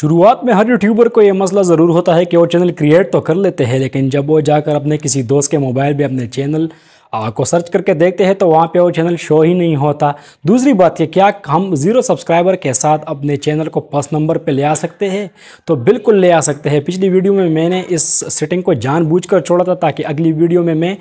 शुरुआत में हर यूट्यूबर को यह मसला ज़रूर होता है कि वो चैनल क्रिएट तो कर लेते हैं लेकिन जब वो जाकर अपने किसी दोस्त के मोबाइल पे अपने चैनल आपको सर्च करके देखते हैं तो वहाँ पे वो चैनल शो ही नहीं होता दूसरी बात ये क्या हम ज़ीरो सब्सक्राइबर के साथ अपने चैनल को फर्स्ट नंबर पे ले आ सकते हैं तो बिल्कुल ले आ सकते हैं पिछली वीडियो में मैंने इस सेटिंग को जानबूझकर छोड़ा था ताकि अगली वीडियो में मैं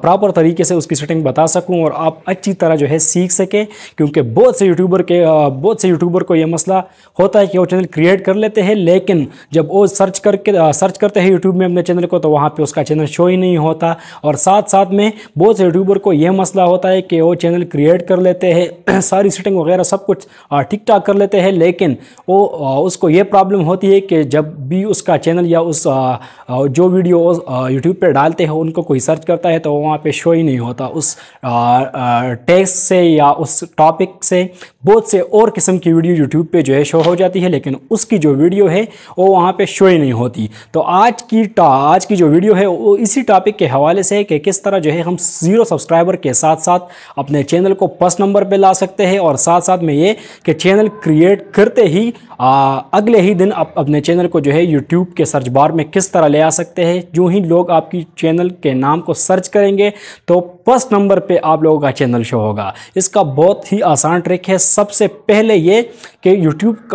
प्रॉपर तरीके से उसकी सेटिंग बता सकूँ और आप अच्छी तरह जो है सीख सकें क्योंकि बहुत से यूट्यूबर के बहुत से यूट्यूबर को ये मसला होता है कि वो चैनल क्रिएट कर लेते हैं लेकिन जब वो सर्च करके सर्च करते हैं यूट्यूब में अपने चैनल को तो वहाँ पर उसका चैनल शो ही नहीं होता और साथ साथ में बहुत से यूट्यूबर को यह मसला होता है कि वो चैनल क्रिएट कर लेते हैं सारी सेटिंग वगैरह सब कुछ ठीक ठाक कर लेते हैं लेकिन वो उसको ये प्रॉब्लम होती है कि जब भी उसका चैनल या उस जो वीडियो यूट्यूब पर डालते हैं उनको कोई सर्च करता है तो वहाँ पर शो ही नहीं होता उस टेक्स से या उस टॉपिक से बहुत से और किस्म की वीडियो यूट्यूब पे जो है शो हो जाती है लेकिन उसकी जो वीडियो है वो वहाँ पे शो ही नहीं होती तो आज की टा आज की जो वीडियो है वो इसी टॉपिक के हवाले से है कि किस तरह जो है हम ज़ीरो सब्सक्राइबर के साथ साथ अपने चैनल को फर्स्ट नंबर पर ला सकते हैं और साथ साथ में ये कि चैनल क्रिएट करते ही आ, अगले ही दिन आप अपने चैनल को जो है यूट्यूब के सर्च बार में किस तरह ले आ सकते हैं जो ही लोग आपकी चैनल के नाम को सर्च करेंगे तो फर्स्ट नंबर पे आप लोगों का चैनल शो होगा इसका बहुत ही आसान ट्रिक है सबसे पहले ये कि यूट्यूब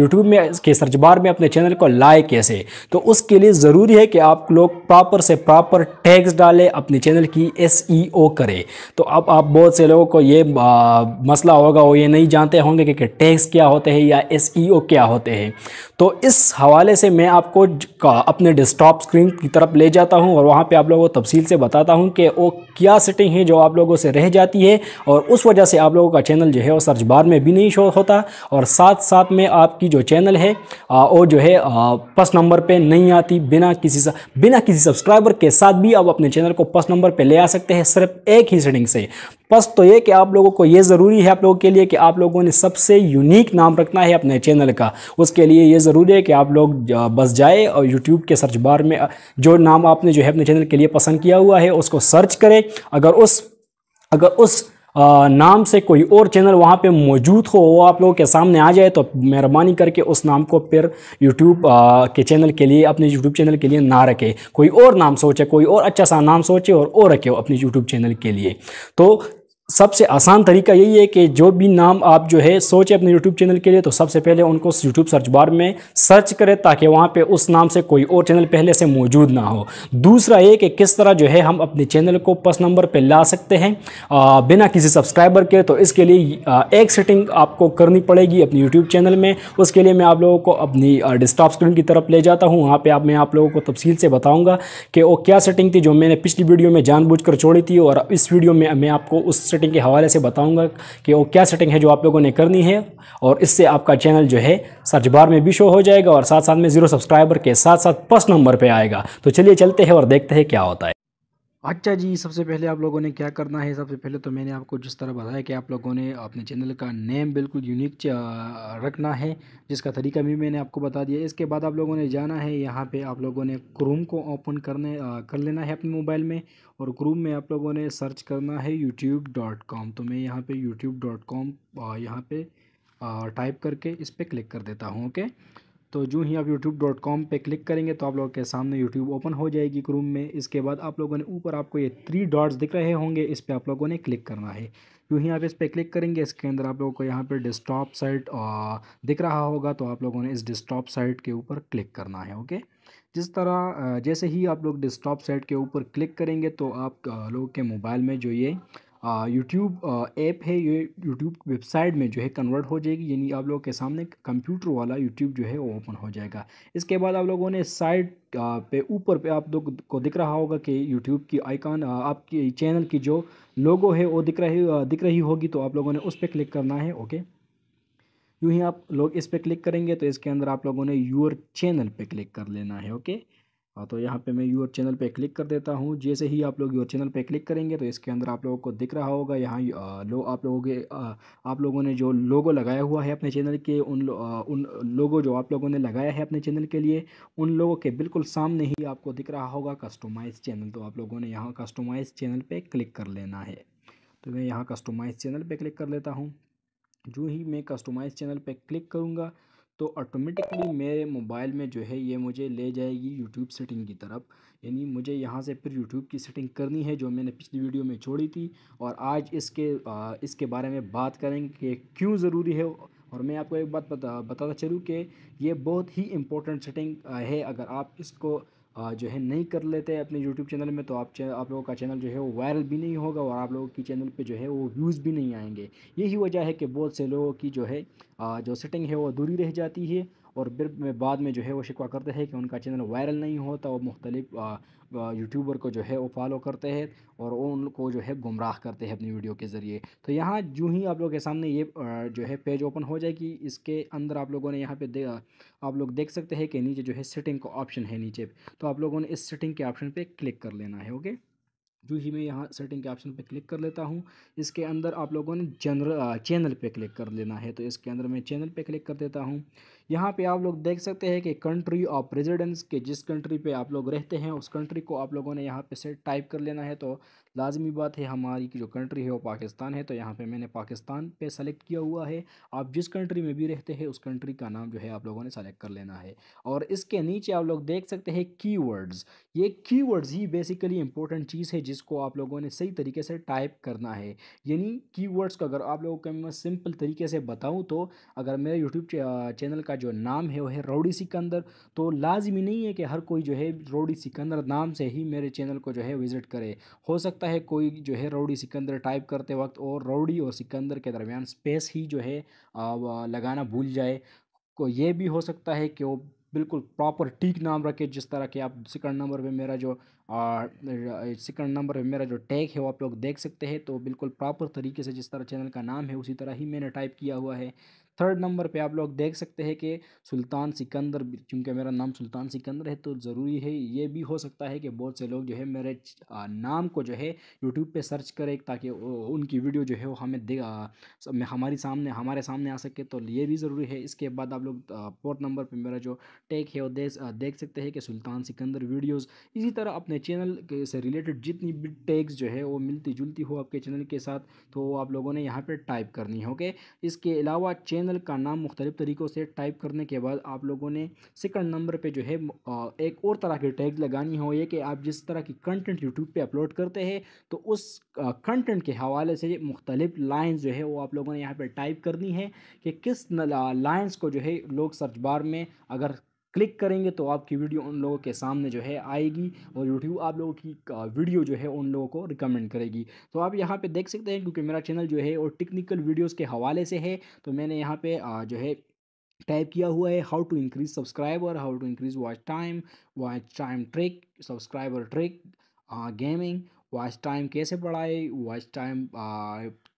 यूट्यूब में के सर्च बार में अपने चैनल को लाए कैसे तो उसके लिए ज़रूरी है कि आप लोग प्रॉपर से प्रॉपर टैग्स डालें अपने चैनल की एस e करें तो अब आप बहुत से लोगों को ये आ, मसला होगा वो ये नहीं जानते होंगे कि, टैग्स क्या होते हैं या एस e क्या होते हैं तो इस हवाले से मैं आपको अपने डेस्कटॉप स्क्रीन की तरफ ले जाता हूँ और वहाँ पर आप लोगों को तफसील से बताता हूँ कि वो क्या सेटिंग है जो आप लोगों से रह जाती है और उस वजह से आप लोगों का चैनल जो है वो सर्च बार में भी नहीं शो होता और साथ साथ में आपकी जो चैनल है वो जो है फर्स्ट नंबर पे नहीं आती बिना किसी बिना किसी सब्सक्राइबर के साथ भी आप अपने चैनल को फर्स्ट नंबर पे ले आ सकते हैं सिर्फ एक ही सेटिंग से फर्स्ट तो ये कि आप लोगों को ये ज़रूरी है आप लोगों के लिए कि आप लोगों ने सबसे यूनिक नाम रखना है अपने चैनल का उसके लिए ये ज़रूरी है कि आप लोग बस जाए और यूट्यूब के सर्च बार में जो नाम आपने जो है अपने चैनल के लिए पसंद किया हुआ है उसको सर्च करें अगर उस अगर उस नाम से कोई और चैनल वहाँ पे मौजूद हो वो आप लोगों के सामने आ जाए तो मेहरबानी करके उस नाम को फिर यूट्यूब के चैनल के लिए अपने यूट्यूब चैनल के लिए ना रखे कोई और नाम सोचे कोई और अच्छा सा नाम सोचे और और रखे अपने यूट्यूब चैनल के लिए तो सबसे आसान तरीका यही है कि जो भी नाम आप जो है सोचे अपने यूट्यूब चैनल के लिए तो सबसे पहले उनको यूट्यूब सर्च बार में सर्च करें ताकि वहाँ पे उस नाम से कोई और चैनल पहले से मौजूद ना हो दूसरा ये कि किस तरह जो है हम अपने चैनल को पस नंबर पर ला सकते हैं आ, बिना किसी सब्सक्राइबर के तो इसके लिए आ, एक सेटिंग आपको करनी पड़ेगी अपने यूट्यूब चैनल में उसके लिए मैं आप लोगों को अपनी डिस्टॉप स्क्रीन की तरफ ले जाता हूँ वहाँ पर आप मैं आप लोगों को तफसील से बताऊँगा कि वो क्या सेटिंग थी जो मैंने पिछली वीडियो में जानबूझ छोड़ी थी और इस वीडियो में मैं आपको उस सेटिंग सेटिंग के हवाले से बताऊंगा कि वो क्या सेटिंग है जो आप लोगों ने करनी है और इससे आपका चैनल जो है सर्च बार में भी शो हो जाएगा और साथ साथ में ज़ीरो सब्सक्राइबर के साथ साथ फर्स्ट नंबर पर आएगा तो चलिए चलते हैं और देखते हैं क्या होता है अच्छा जी सबसे पहले आप लोगों ने क्या करना है सबसे पहले तो मैंने आपको जिस तरह बताया कि आप लोगों ने अपने चैनल का नेम बिल्कुल यूनिक रखना है जिसका तरीका भी मैंने आपको बता दिया इसके बाद आप लोगों ने जाना है यहाँ पे आप लोगों ने क्रूम को ओपन करने कर लेना है अपने मोबाइल में और क्रूम में आप लोगों ने सर्च करना है यूट्यूब डॉट कॉम तो मैं यहाँ पर यूट्यूब डॉट कॉम यहाँ पर टाइप करके इस पर क्लिक कर देता हूँ ओके तो जो ही आप यूट्यूब डॉट कॉम पर क्लिक करेंगे तो आप लोगों के सामने यूट्यूब ओपन हो जाएगी क्रूम में इसके बाद आप लोगों ने ऊपर आपको ये थ्री डॉट्स दिख रहे होंगे इस पर आप लोगों ने क्लिक करना है जूँ ही आप इस पर क्लिक करेंगे इसके अंदर आप लोगों को यहाँ पर डेस्कटॉप साइट दिख रहा होगा तो आप लोगों ने इस डेस्कटॉप साइट के ऊपर क्लिक करना है ओके जिस तरह जैसे ही आप लोग डेस्कटॉप साइट के ऊपर क्लिक करेंगे तो आप लोगों के मोबाइल में जो ये यूट्यूब ऐप है ये यूट्यूब वेबसाइट में जो है कन्वर्ट हो जाएगी यानी आप लोगों के सामने कंप्यूटर वाला यूट्यूब जो है वो ओपन हो जाएगा इसके बाद आप लोगों ने साइट पे ऊपर पे आप लोग को दिख रहा होगा कि यूट्यूब की आइकॉन आपकी चैनल की जो लोगो है वो दिख रही दिख रही होगी तो आप लोगों ने उस पर क्लिक करना है ओके यूँ ही आप लोग इस पर क्लिक करेंगे तो इसके अंदर आप लोगों ने यूर चैनल पर क्लिक कर लेना है ओके हाँ तो यहाँ पे मैं यूर चैनल पे क्लिक कर देता हूँ जैसे ही आप लोग यूर चैनल पे क्लिक करेंगे तो इसके अंदर आप लोगों को दिख रहा होगा यहाँ लो आप लोगों के आप लोगों ने जो लोगो लगाया हुआ है अपने चैनल के उन लो, उन लोगो जो आप लोगों ने लगाया है अपने चैनल के लिए उन लोगों के बिल्कुल सामने ही आपको दिख रहा होगा कस्टोमाइज़ चैनल तो आप लोगों ने यहाँ कस्टोमाइज़ चैनल पर क्लिक कर लेना है तो मैं यहाँ कस्टोमाइज़ चैनल पर क्लिक कर लेता हूँ जो ही मैं कस्टोमाइज़ चैनल पर क्लिक करूँगा तो ऑटोमेटिकली मेरे मोबाइल में जो है ये मुझे ले जाएगी यूट्यूब सेटिंग की तरफ यानी मुझे यहाँ से फिर यूट्यूब की सेटिंग करनी है जो मैंने पिछली वीडियो में छोड़ी थी और आज इसके आ, इसके बारे में बात करेंगे कि क्यों ज़रूरी है और मैं आपको एक बात बता बताता चलूँ कि ये बहुत ही इम्पोर्टेंट सेटिंग है अगर आप इसको जो है नहीं कर लेते अपने यूट्यूब चैनल में तो आप आप लोगों का चैनल जो है वो वायरल भी नहीं होगा और आप लोगों की चैनल पे जो है वो व्यूज़ भी नहीं आएंगे यही वजह है कि बहुत से लोगों की जो है जो सेटिंग है वो अधूरी रह जाती है और फिर बाद में जो है वो शिकवा करते हैं कि उनका चैनल वायरल नहीं होता वो मुख्तलिफ यूट्यूबर को जो है वो फॉलो करते हैं और उनको जो है गुमराह करते हैं अपनी वीडियो के ज़रिए तो यहाँ जो ही आप लोग के सामने ये जो है पेज ओपन हो जाएगी इसके अंदर आप लोगों ने यहाँ पे आप लोग देख सकते हैं कि नीचे जो है सेटिंग का ऑप्शन है नीचे तो आप लोगों ने इस सेटिंग के ऑप्शन पर क्लिक कर लेना है ओके जो ही मैं यहाँ सेटिंग के ऑप्शन पे क्लिक कर लेता हूँ इसके अंदर आप लोगों ने जनरल चैनल पे क्लिक कर लेना है तो इसके अंदर मैं चैनल पे क्लिक कर देता हूँ यहाँ पे आप लोग देख सकते हैं कि कंट्री ऑफ रेजिडेंस के जिस कंट्री पे आप लोग रहते हैं उस कंट्री को आप लोगों ने यहाँ पे से टाइप कर लेना है तो लाजमी बात है हमारी की जो कंट्री है वो पाकिस्तान है तो यहाँ पे मैंने पाकिस्तान पे सेलेक्ट किया हुआ है आप जिस कंट्री में भी रहते हैं उस कंट्री का नाम जो है आप लोगों ने सेलेक्ट कर लेना है और इसके नीचे आप लोग देख सकते हैं की ये की ही बेसिकली इंपॉर्टेंट चीज़ है जिसको आप लोगों ने सही तरीके से टाइप करना है यानी की को अगर आप लोगों को मैं सिंपल तरीके से बताऊँ तो अगर मेरे यूट्यूब चैनल का का जो नाम है वो है रोडी सिकंदर तो लाजमी नहीं है कि हर कोई जो है रोडी सिकंदर नाम से ही मेरे चैनल को जो है विज़िट करे हो सकता है कोई जो है रोडी सिकंदर टाइप करते वक्त और रोडी और सिकंदर के दरमियान स्पेस ही जो है लगाना भूल जाए को ये भी हो सकता है कि वो बिल्कुल प्रॉपर ठीक नाम रखे जिस तरह के आप सेकंड नंबर पे मेरा जो सेकंड नंबर पे मेरा जो टैग है वो आप लोग देख सकते हैं तो बिल्कुल प्रॉपर तरीके से जिस तरह चैनल का नाम है उसी तरह ही मैंने टाइप किया हुआ है थर्ड नंबर पे आप लोग देख सकते हैं कि सुल्तान सिकंदर चूँकि मेरा नाम सुल्तान सिकंदर है तो ज़रूरी है ये भी हो सकता है कि बहुत से लोग जो है मेरे नाम को जो है यूट्यूब पे सर्च करें ताकि उनकी वीडियो जो है वो हमें दे हमारी सामने हमारे सामने आ सके तो ये भी ज़रूरी है इसके बाद आप लोग फोर्थ नंबर पर मेरा जो टेक है वो देख देख सकते हैं कि सुल्तान सिकंदर वीडियोज़ इसी तरह अपने चैनल से रिलेटेड जितनी भी टेक्स जो है वो मिलती जुलती हो आपके चैनल के साथ तो आप लोगों ने यहाँ पर टाइप करनी है ओके इसके अलावा चैनल चैनल का नाम मुख्तलिफ़ तरीक़ों से टाइप करने के बाद आप लोगों ने सेकंड नंबर पे जो है एक और तरह की टैग लगानी हो ये कि आप जिस तरह की कंटेंट यूट्यूब पे अपलोड करते हैं तो उस कंटेंट के हवाले से मुख्तलिफ़ लाइन्स जो है वो आप लोगों ने यहाँ पर टाइप करनी है कि किस लाइन्स को जो है लोग सर्च बार में अगर क्लिक करेंगे तो आपकी वीडियो उन लोगों के सामने जो है आएगी और यूट्यूब आप लोगों की वीडियो जो है उन लोगों को रिकमेंड करेगी तो आप यहाँ पे देख सकते हैं क्योंकि मेरा चैनल जो है और टेक्निकल वीडियोज़ के हवाले से है तो मैंने यहाँ पर जो है टाइप किया हुआ है how to increase subscriber how to increase watch time watch time trick subscriber trick gaming watch time कैसे बढ़ाए वॉच टाइम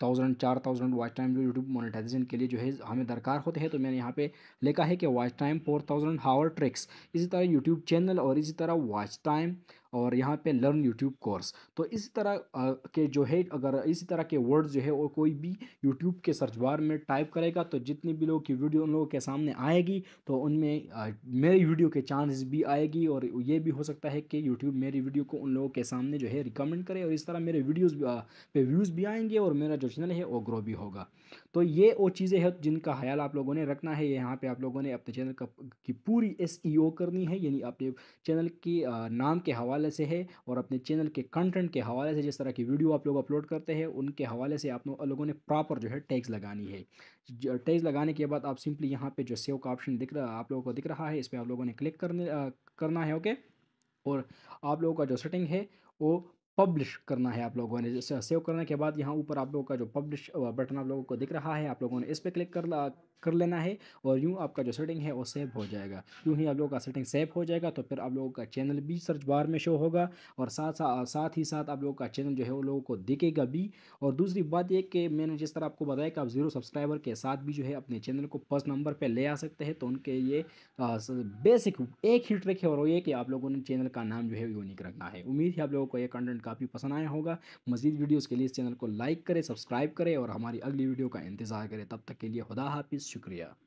थाउजेंड चार थाउजेंड वॉच टाइम जो यूट्यूब मोनेटाइजेशन के लिए जो है हमें दरकार होते हैं तो मैंने यहाँ पे लिखा है कि watch time four thousand hour tricks इसी तरह यूट्यूब चैनल और इसी तरह वॉच टाइम और यहाँ पे लर्न यूट्यूब कोर्स तो इसी तरह के जो है अगर इसी तरह के वर्ड जो है और कोई भी यूट्यूब के सर्च बार में टाइप करेगा तो जितनी भी लोगों की वीडियो उन लोगों के सामने आएगी तो उनमें मेरी वीडियो के चांसेस भी आएगी और ये भी हो सकता है कि यूट्यूब मेरी वीडियो को उन लोगों के सामने जो है रिकमेंड करे और इस तरह मेरे वीडियोज़ पे व्यूज़ भी आएंगे और मेरा जो चैनल है वो ग्रो भी होगा तो ये वो चीज़ें हैं जिनका ख्याल आप लोगों ने रखना है यहाँ पे आप लोगों ने अपने चैनल का की पूरी एस e करनी है यानी अपने चैनल की नाम के हवाले से है और अपने चैनल के कंटेंट के हवाले से जिस तरह की वीडियो आप लोग अपलोड करते हैं उनके हवाले से आप लोगों ने प्रॉपर जो है टैक्स लगानी है टैक्स लगाने के बाद आप सिंपली यहाँ पर जो सेव का ऑप्शन दिख रहा आप लोगों को दिख रहा है इस पर आप लोगों ने क्लिक करने करना है ओके और आप लोगों का जो सेटिंग है वो पब्लिश करना है आप लोगों ने जैसे सेव करने के बाद यहाँ ऊपर आप लोगों का जो पब्लिश बटन आप लोगों को दिख रहा है आप लोगों ने इस पर क्लिक कर कर लेना है और यूँ आपका जो सेटिंग है वो सेव हो जाएगा यूँ ही आप लोगों का सेटिंग सेव हो जाएगा तो फिर आप लोगों का चैनल भी सर्च बार में शो होगा और साथ साथ ही साथ आप लोगों का चैनल जो है वो लोगों को दिखेगा भी और दूसरी बात ये कि मैंने जिस तरह आपको बताया कि आप ज़ीरो सब्सक्राइबर के साथ भी जो है अपने चैनल को फर्स्ट नंबर पर ले आ सकते हैं तो उनके ये बेसिक एक ही ट्रिक है और ये कि आप लोगों ने चैनल का नाम जो है यूनिक रखना है उम्मीद है आप लोगों को ये कंटेंट काफ़ी पसंद आया होगा मजीद वीडियोज़ के लिए इस चैनल को लाइक करें सब्सक्राइब करें और हमारी अगली वीडियो का इंतज़ार करें तब तक के लिए खुदा हाफिज़ शुक्रिया